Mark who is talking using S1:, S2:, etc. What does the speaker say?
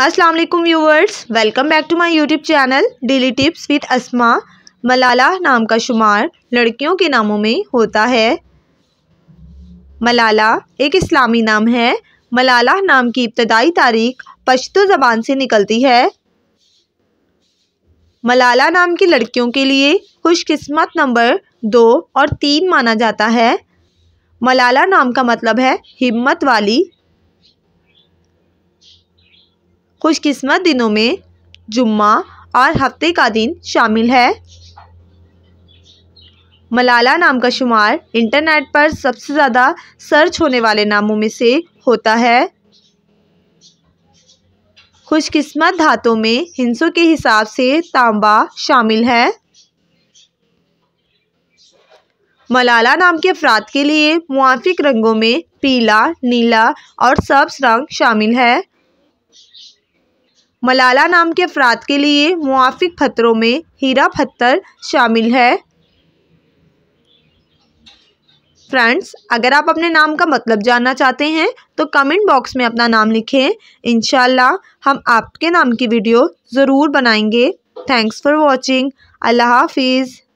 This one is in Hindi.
S1: अस्सलाम वालेकुम viewers welcome back to my YouTube channel daily tips with Asma Malala नाम का शुमार लड़कियों के नामों में होता है मलाला एक इस्लामी नाम है मलाला नाम की इब्तदाई तारीख पश्तो ज़बान से निकलती है मलाला नाम की लड़कियों के लिए खुशकिस्मत नंबर दो और तीन माना जाता है मलाला नाम का मतलब है हिम्मत वाली खुशकिस्मत दिनों में जुम्मा और हफ्ते का दिन शामिल है मलाला नाम का शुमार इंटरनेट पर सबसे ज़्यादा सर्च होने वाले नामों में से होता है खुशकिस्मत धातों में हिंसों के हिसाब से तांबा शामिल है मलाला नाम के अफराद के लिए मुआफिक रंगों में पीला नीला और सब्स रंग शामिल है मलाला नाम के अफराद के लिए मुआफिक पत्थरों में हीरा पत्थर शामिल है फ्रेंड्स अगर आप अपने नाम का मतलब जानना चाहते हैं तो कमेंट बॉक्स में अपना नाम लिखें इन हम आपके नाम की वीडियो ज़रूर बनाएंगे थैंक्स फॉर वॉचिंग अल्लाह हाफिज़